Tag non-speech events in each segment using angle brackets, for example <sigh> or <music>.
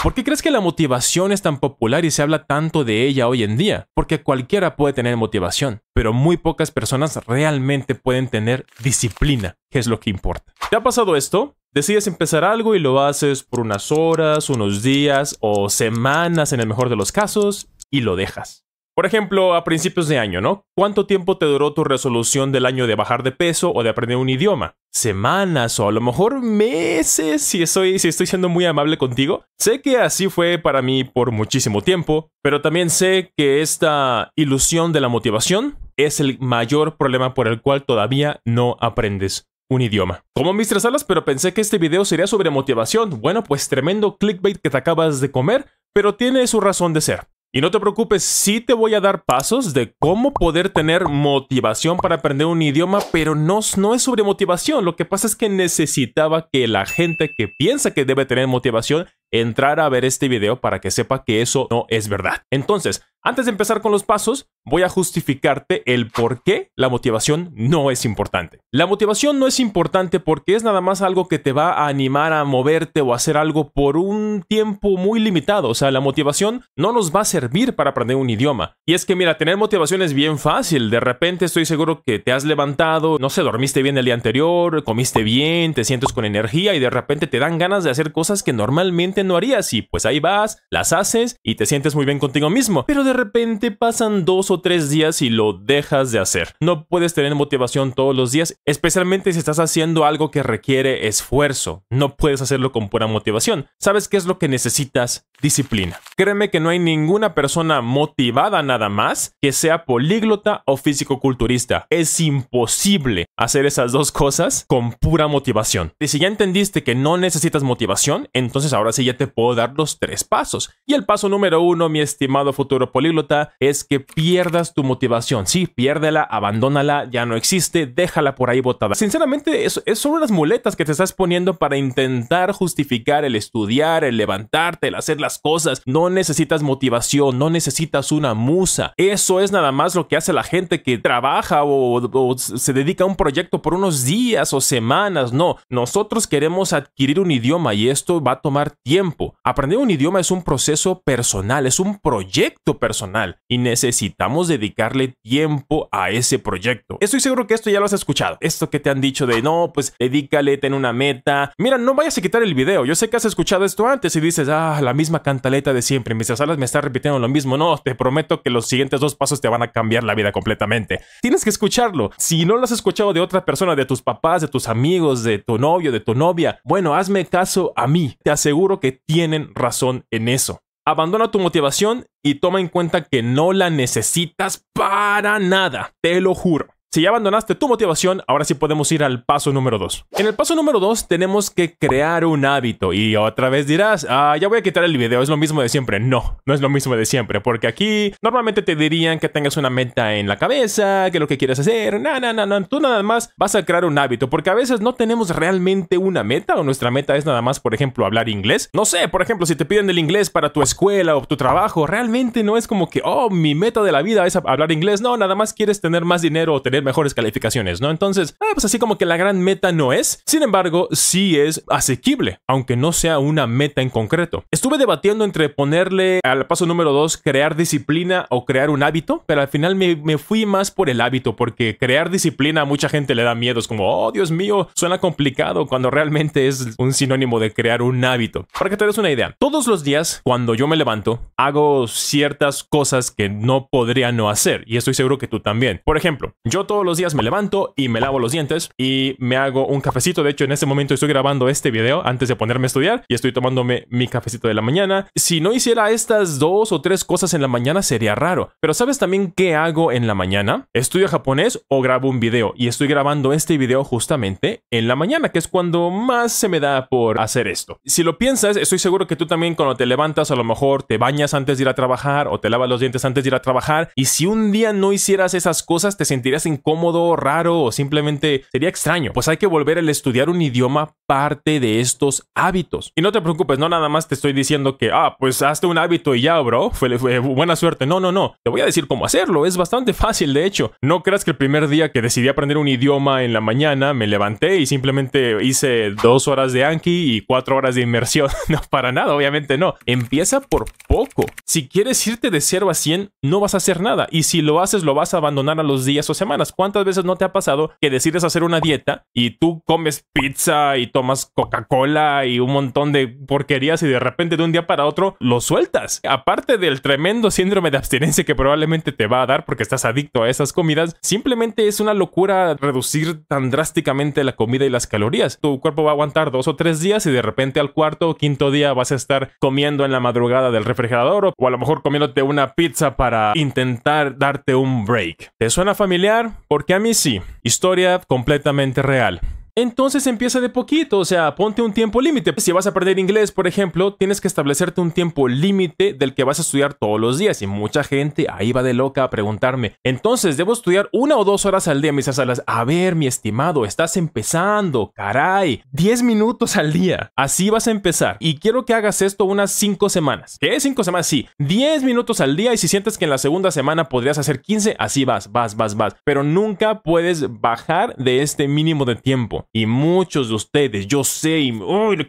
¿Por qué crees que la motivación es tan popular y se habla tanto de ella hoy en día? Porque cualquiera puede tener motivación, pero muy pocas personas realmente pueden tener disciplina, que es lo que importa. ¿Te ha pasado esto? Decides empezar algo y lo haces por unas horas, unos días o semanas en el mejor de los casos y lo dejas. Por ejemplo, a principios de año, ¿no? ¿Cuánto tiempo te duró tu resolución del año de bajar de peso o de aprender un idioma? Semanas o a lo mejor meses, si estoy, si estoy siendo muy amable contigo. Sé que así fue para mí por muchísimo tiempo, pero también sé que esta ilusión de la motivación es el mayor problema por el cual todavía no aprendes un idioma. Como tres Salas, pero pensé que este video sería sobre motivación. Bueno, pues tremendo clickbait que te acabas de comer, pero tiene su razón de ser. Y no te preocupes, sí te voy a dar pasos de cómo poder tener motivación para aprender un idioma, pero no, no es sobre motivación. Lo que pasa es que necesitaba que la gente que piensa que debe tener motivación entrar a ver este video para que sepa que eso no es verdad. Entonces, antes de empezar con los pasos, voy a justificarte el por qué la motivación no es importante. La motivación no es importante porque es nada más algo que te va a animar a moverte o hacer algo por un tiempo muy limitado. O sea, la motivación no nos va a servir para aprender un idioma. Y es que, mira, tener motivación es bien fácil. De repente estoy seguro que te has levantado, no sé, dormiste bien el día anterior, comiste bien, te sientes con energía y de repente te dan ganas de hacer cosas que normalmente no harías y pues ahí vas, las haces y te sientes muy bien contigo mismo, pero de repente pasan dos o tres días y lo dejas de hacer. No puedes tener motivación todos los días, especialmente si estás haciendo algo que requiere esfuerzo. No puedes hacerlo con pura motivación. ¿Sabes qué es lo que necesitas? Disciplina. Créeme que no hay ninguna persona motivada nada más que sea políglota o físico-culturista. Es imposible hacer esas dos cosas con pura motivación. Y si ya entendiste que no necesitas motivación, entonces ahora sí ya te puedo dar los tres pasos. Y el paso número uno, mi estimado futuro políglota, es que pierdas tu motivación. Sí, piérdela, abandónala, ya no existe, déjala por ahí botada. Sinceramente, es, son unas muletas que te estás poniendo para intentar justificar el estudiar, el levantarte, el hacer las cosas. No necesitas motivación, no necesitas una musa. Eso es nada más lo que hace la gente que trabaja o se dedica a un proyecto por unos días o semanas. No, nosotros queremos adquirir un idioma y esto va a tomar tiempo tiempo. Aprender un idioma es un proceso personal, es un proyecto personal y necesitamos dedicarle tiempo a ese proyecto. Estoy seguro que esto ya lo has escuchado. Esto que te han dicho de no, pues dedícale, ten una meta. Mira, no vayas a quitar el video. Yo sé que has escuchado esto antes y dices, ah, la misma cantaleta de siempre. Mis salas me está repitiendo lo mismo. No, te prometo que los siguientes dos pasos te van a cambiar la vida completamente. Tienes que escucharlo. Si no lo has escuchado de otra persona, de tus papás, de tus amigos, de tu novio, de tu novia, bueno, hazme caso a mí. Te aseguro que tienen razón en eso. Abandona tu motivación y toma en cuenta que no la necesitas para nada, te lo juro. Si ya abandonaste tu motivación, ahora sí podemos ir al paso número 2. En el paso número 2 tenemos que crear un hábito y otra vez dirás, ah, ya voy a quitar el video, es lo mismo de siempre. No, no es lo mismo de siempre, porque aquí normalmente te dirían que tengas una meta en la cabeza, que lo que quieres hacer, nada, nada, nada, tú nada más vas a crear un hábito, porque a veces no tenemos realmente una meta o nuestra meta es nada más, por ejemplo, hablar inglés. No sé, por ejemplo, si te piden el inglés para tu escuela o tu trabajo, realmente no es como que, oh, mi meta de la vida es hablar inglés, no, nada más quieres tener más dinero o tener mejores calificaciones, ¿no? Entonces, ah, pues así como que la gran meta no es, sin embargo, sí es asequible, aunque no sea una meta en concreto. Estuve debatiendo entre ponerle al paso número dos, crear disciplina o crear un hábito, pero al final me, me, fui más por el hábito, porque crear disciplina a mucha gente le da miedo, es como, oh Dios mío, suena complicado cuando realmente es un sinónimo de crear un hábito. Para que te des una idea, todos los días cuando yo me levanto, hago ciertas cosas que no podría no hacer, y estoy seguro que tú también. Por ejemplo, yo todos los días me levanto y me lavo los dientes y me hago un cafecito. De hecho, en este momento estoy grabando este video antes de ponerme a estudiar y estoy tomándome mi cafecito de la mañana. Si no hiciera estas dos o tres cosas en la mañana sería raro. Pero ¿sabes también qué hago en la mañana? Estudio japonés o grabo un video y estoy grabando este video justamente en la mañana, que es cuando más se me da por hacer esto. Si lo piensas, estoy seguro que tú también cuando te levantas a lo mejor te bañas antes de ir a trabajar o te lavas los dientes antes de ir a trabajar y si un día no hicieras esas cosas te sentirías Cómodo, raro o simplemente sería extraño, pues hay que volver al estudiar un idioma parte de estos hábitos. Y no te preocupes, no nada más te estoy diciendo que, ah, pues hazte un hábito y ya, bro, fue, fue buena suerte. No, no, no, te voy a decir cómo hacerlo, es bastante fácil, de hecho. No creas que el primer día que decidí aprender un idioma en la mañana, me levanté y simplemente hice dos horas de Anki y cuatro horas de inmersión. <laughs> no, para nada, obviamente no. Empieza por poco. Si quieres irte de 0 a 100, no vas a hacer nada. Y si lo haces, lo vas a abandonar a los días o semanas ¿cuántas veces no te ha pasado que decides hacer una dieta y tú comes pizza y tomas Coca-Cola y un montón de porquerías y de repente de un día para otro lo sueltas? Aparte del tremendo síndrome de abstinencia que probablemente te va a dar porque estás adicto a esas comidas, simplemente es una locura reducir tan drásticamente la comida y las calorías. Tu cuerpo va a aguantar dos o tres días y de repente al cuarto o quinto día vas a estar comiendo en la madrugada del refrigerador o a lo mejor comiéndote una pizza para intentar darte un break. ¿Te suena familiar? porque a mí sí. Historia completamente real. Entonces empieza de poquito, o sea, ponte un tiempo límite. Si vas a aprender inglés, por ejemplo, tienes que establecerte un tiempo límite del que vas a estudiar todos los días. Y mucha gente ahí va de loca a preguntarme, entonces, ¿debo estudiar una o dos horas al día, misas salas? A ver, mi estimado, estás empezando, caray, 10 minutos al día. Así vas a empezar. Y quiero que hagas esto unas 5 semanas. ¿Qué? es 5 semanas, sí. 10 minutos al día y si sientes que en la segunda semana podrías hacer 15, así vas, vas, vas, vas. Pero nunca puedes bajar de este mínimo de tiempo. Y muchos de ustedes, yo sé, y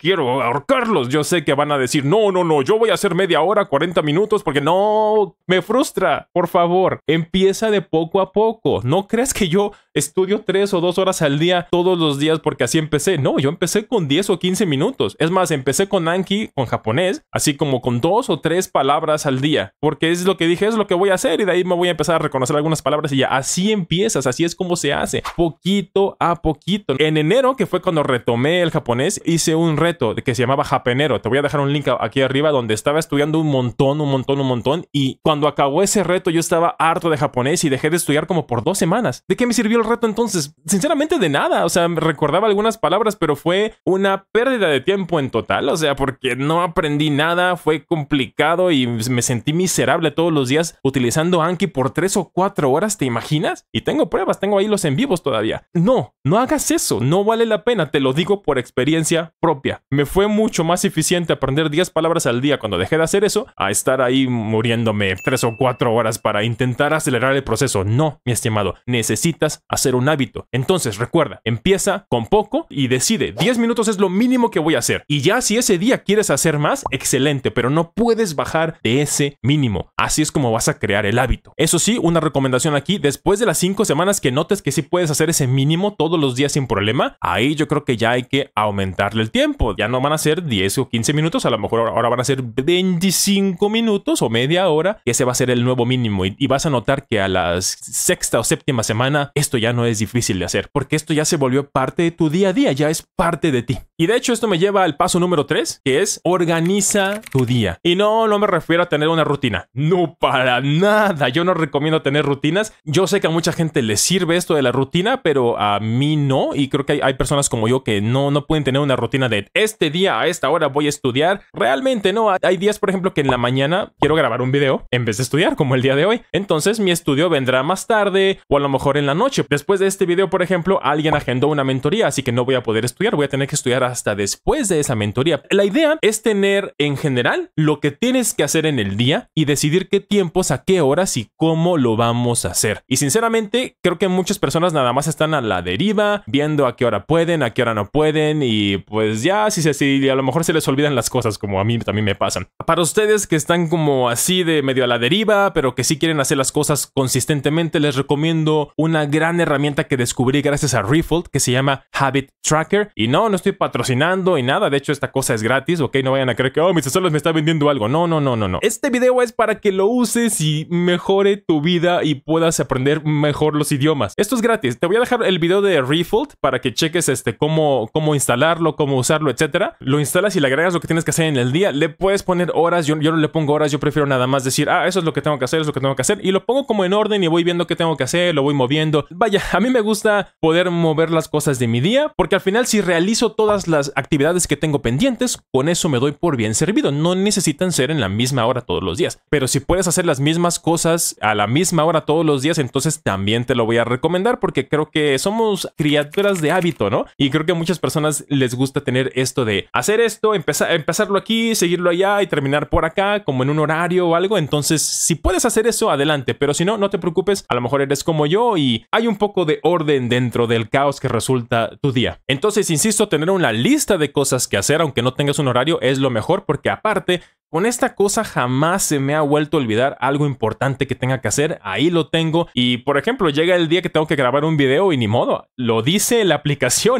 quiero ahorcarlos, yo sé que van a decir, no, no, no, yo voy a hacer media hora, 40 minutos, porque no, me frustra. Por favor, empieza de poco a poco. No creas que yo estudio tres o dos horas al día todos los días porque así empecé. No, yo empecé con 10 o 15 minutos. Es más, empecé con Anki, con japonés, así como con dos o tres palabras al día, porque es lo que dije, es lo que voy a hacer y de ahí me voy a empezar a reconocer algunas palabras y ya así empiezas, así es como se hace, poquito a poquito. En enero, que fue cuando retomé el japonés, hice un reto que se llamaba Japenero. Te voy a dejar un link aquí arriba donde estaba estudiando un montón, un montón, un montón. Y cuando acabó ese reto, yo estaba harto de japonés y dejé de estudiar como por dos semanas. ¿De qué me sirvió el reto entonces? Sinceramente, de nada. O sea, recordaba algunas palabras, pero fue una pérdida de tiempo en total. O sea, porque no aprendí nada, fue complicado y me sentí miserable todos los días utilizando Anki por tres o cuatro horas. ¿Te imaginas? Y tengo pruebas, tengo ahí los en vivos todavía. No, no hagas eso. No vale la pena, te lo digo por experiencia propia. Me fue mucho más eficiente aprender 10 palabras al día cuando dejé de hacer eso, a estar ahí muriéndome 3 o 4 horas para intentar acelerar el proceso. No, mi estimado, necesitas hacer un hábito. Entonces, recuerda, empieza con poco y decide, 10 minutos es lo mínimo que voy a hacer. Y ya si ese día quieres hacer más, excelente, pero no puedes bajar de ese mínimo. Así es como vas a crear el hábito. Eso sí, una recomendación aquí, después de las 5 semanas que notes que sí puedes hacer ese mínimo todos los días sin problema, ahí yo creo que ya hay que aumentarle el tiempo. Ya no van a ser 10 o 15 minutos, a lo mejor ahora van a ser 25 minutos o media hora, que ese va a ser el nuevo mínimo. Y, vas a notar que a la sexta o séptima semana esto ya no es difícil de hacer, porque esto ya se volvió parte de tu día a día, ya es parte de ti. Y de hecho esto me lleva al paso número 3, que es organiza tu día. Y no, no me refiero a tener una rutina. No, para nada. Yo no recomiendo tener rutinas. Yo sé que a mucha gente le sirve esto de la rutina, pero a mí no. Y creo hay, personas como yo que no, no pueden tener una rutina de este día a esta hora voy a estudiar. Realmente no. Hay días, por ejemplo, que en la mañana quiero grabar un video en vez de estudiar, como el día de hoy. Entonces mi estudio vendrá más tarde o a lo mejor en la noche. Después de este video, por ejemplo, alguien agendó una mentoría, así que no voy a poder estudiar. Voy a tener que estudiar hasta después de esa mentoría. La idea es tener en general lo que tienes que hacer en el día y decidir qué tiempos, a qué horas y cómo lo vamos a hacer. Y sinceramente, creo que muchas personas nada más están a la deriva, viendo a qué hora pueden, a qué hora no pueden y pues ya, si, se, si a lo mejor se les olvidan las cosas como a mí también me pasan. Para ustedes que están como así de medio a la deriva, pero que sí quieren hacer las cosas consistentemente, les recomiendo una gran herramienta que descubrí gracias a Refold que se llama Habit Tracker. Y no, no estoy patrocinando y nada, de hecho esta cosa es gratis, ok, no vayan a creer que, oh, mis asolos me está vendiendo algo. No, no, no, no, no. Este video es para que lo uses y mejore tu vida y puedas aprender mejor los idiomas. Esto es gratis. Te voy a dejar el video de Refold para que cheques este, cómo, cómo instalarlo, cómo usarlo, etcétera. Lo instalas y le agregas lo que tienes que hacer en el día. Le puedes poner horas, yo, yo no le pongo horas, yo prefiero nada más decir, ah, eso es lo que tengo que hacer, eso es lo que tengo que hacer. Y lo pongo como en orden y voy viendo qué tengo que hacer, lo voy moviendo. Vaya, a mí me gusta poder mover las cosas de mi día, porque al final si realizo todas las actividades que tengo pendientes, con eso me doy por bien servido. No necesitan ser en la misma hora todos los días. Pero si puedes hacer las mismas cosas a la misma hora todos los días, entonces también te lo voy a recomendar porque creo que somos criaturas de hábito, ¿no? Y creo que a muchas personas les gusta tener esto de hacer esto, empezar, empezarlo aquí, seguirlo allá y terminar por acá, como en un horario o algo. Entonces, si puedes hacer eso, adelante. Pero si no, no te preocupes, a lo mejor eres como yo y hay un poco de orden dentro del caos que resulta tu día. Entonces, insisto, tener una lista de cosas que hacer, aunque no tengas un horario, es lo mejor porque aparte con esta cosa jamás se me ha vuelto a olvidar algo importante que tenga que hacer, ahí lo tengo y por ejemplo llega el día que tengo que grabar un video y ni modo, lo dice la aplicación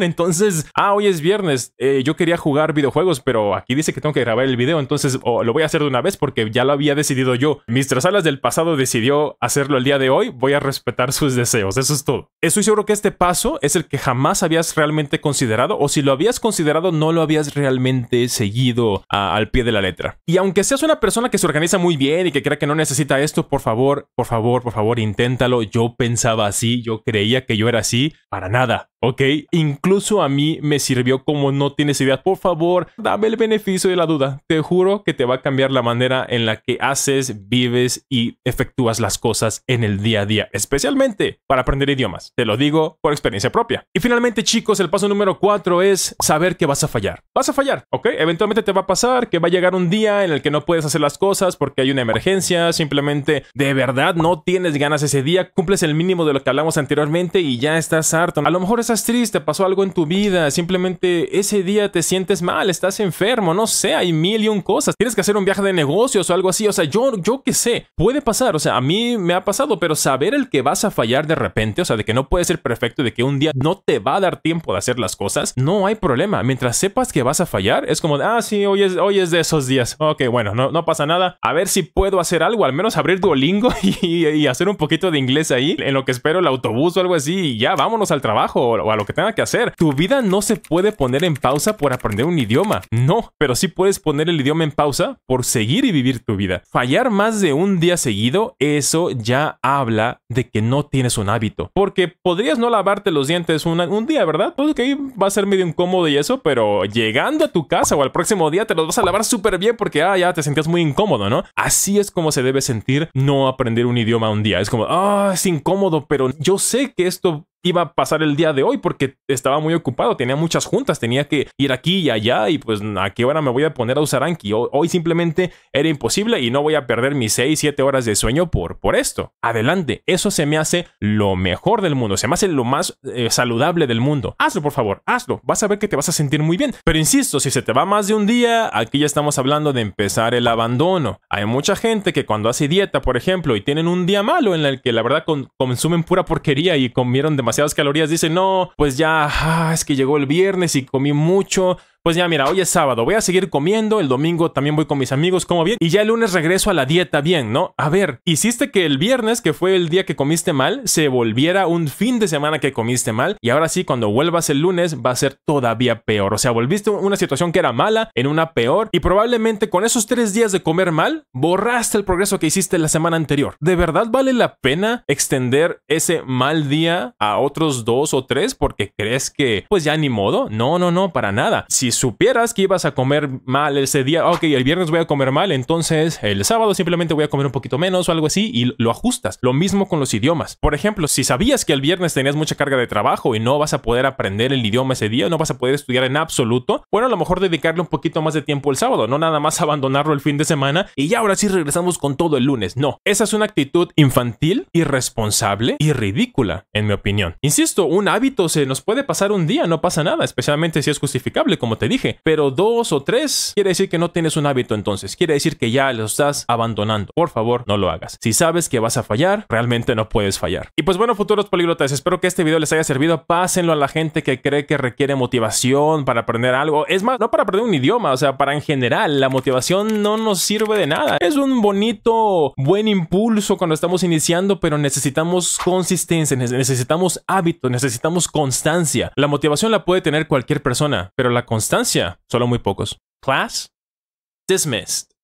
entonces, ah, hoy es viernes, eh, yo quería jugar videojuegos, pero aquí dice que tengo que grabar el video, entonces lo voy a hacer de una vez porque ya lo había decidido yo. Mr. Salas del pasado decidió hacerlo el día de hoy, voy a respetar sus deseos, eso es todo. Estoy seguro que este paso es el que jamás habías realmente considerado, o si lo habías considerado, no lo habías realmente seguido ah, al pie de la letra. Y aunque seas una persona que se organiza muy bien y que crea que no necesita esto, por favor, por favor, por favor, inténtalo. Yo pensaba así, yo creía que yo era así, para nada. Ok, incluso a mí me sirvió como no tienes idea. Por favor, dame el beneficio de la duda. Te juro que te va a cambiar la manera en la que haces, vives y efectúas las cosas en el día a día, especialmente para aprender idiomas. Te lo digo por experiencia propia. Y finalmente, chicos, el paso número cuatro es saber que vas a fallar. Vas a fallar, ok? Eventualmente te va a pasar que va a llegar un día en el que no puedes hacer las cosas porque hay una emergencia, simplemente de verdad no tienes ganas ese día, cumples el mínimo de lo que hablamos anteriormente y ya estás harto. A lo mejor es estás triste, pasó algo en tu vida, simplemente ese día te sientes mal, estás enfermo, no sé, hay mil cosas. Tienes que hacer un viaje de negocios o algo así, o sea, yo, yo qué sé, puede pasar, o sea, a mí me ha pasado, pero saber el que vas a fallar de repente, o sea, de que no puede ser perfecto, de que un día no te va a dar tiempo de hacer las cosas, no hay problema. Mientras sepas que vas a fallar, es como, de, ah, sí, hoy es, hoy es de esos días. Ok, bueno, no, pasa nada. A ver si puedo hacer algo, al menos abrir Duolingo <laughs> y, y hacer un poquito de inglés ahí, en lo que espero el autobús o algo así, y ya, vámonos al trabajo o a lo que tenga que hacer. Tu vida no se puede poner en pausa por aprender un idioma. No, pero sí puedes poner el idioma en pausa por seguir y vivir tu vida. Fallar más de un día seguido, eso ya habla de que no tienes un hábito. Porque podrías no lavarte los dientes un día, ¿verdad? Pues que va a ser medio incómodo y eso, pero llegando a tu casa o al próximo día te los vas a lavar súper bien porque ah, ya te sentías muy incómodo, ¿no? Así es como se debe sentir no aprender un idioma un día. Es como, ah, es incómodo, pero yo sé que esto iba a pasar el día de hoy porque estaba muy ocupado, tenía muchas juntas, tenía que ir aquí y allá y pues a qué hora me voy a poner a usar Anki. Hoy simplemente era imposible y no voy a perder mis 6, 7 horas de sueño por, por esto. Adelante, eso se me hace lo mejor del mundo, se me hace lo más eh, saludable del mundo. Hazlo, por favor, hazlo, vas a ver que te vas a sentir muy bien. Pero insisto, si se te va más de un día, aquí ya estamos hablando de empezar el abandono. Hay mucha gente que cuando hace dieta, por ejemplo, y tienen un día malo en el que la verdad consumen pura porquería y comieron demasiado demasiadas calorías dice, no, pues ya, ah, es que llegó el viernes y comí mucho, pues ya mira, hoy es sábado, voy a seguir comiendo, el domingo también voy con mis amigos, como bien, y ya el lunes regreso a la dieta bien, ¿no? A ver, hiciste que el viernes, que fue el día que comiste mal, se volviera un fin de semana que comiste mal, y ahora sí, cuando vuelvas el lunes va a ser todavía peor, o sea, volviste una situación que era mala en una peor, y probablemente con esos tres días de comer mal, borraste el progreso que hiciste la semana anterior. ¿De verdad vale la pena extender ese mal día a otros dos o tres porque crees que, pues ya ni modo? No, no, no, para nada. Si supieras que ibas a comer mal ese día, ok, el viernes voy a comer mal, entonces el sábado simplemente voy a comer un poquito menos o algo así y lo ajustas. Lo mismo con los idiomas. Por ejemplo, si sabías que el viernes tenías mucha carga de trabajo y no vas a poder aprender el idioma ese día, no vas a poder estudiar en absoluto, bueno, a lo mejor dedicarle un poquito más de tiempo el sábado, no nada más <laughs> abandonarlo el fin de semana y ya ahora sí regresamos con todo el lunes. No, esa es una actitud infantil, irresponsable y ridícula, en mi opinión. Insisto, un hábito se nos puede pasar un día, no pasa nada, especialmente si es justificable, como te dije, pero dos o tres quiere decir que no tienes un hábito entonces, quiere decir que ya lo estás abandonando. Por favor, no lo hagas. Si sabes que vas a fallar, realmente no puedes fallar. Y pues bueno, futuros políglotas, espero que este video les haya servido. Pásenlo a la gente que cree que requiere motivación para aprender algo. Es más, no para aprender un idioma, o sea, para en general, la motivación no nos sirve de nada. Es un bonito, buen impulso cuando estamos iniciando, pero necesitamos consistencia, necesitamos hábito, necesitamos constancia. La motivación la puede tener cualquier persona, pero la constancia solo muy pocos. Class dismissed.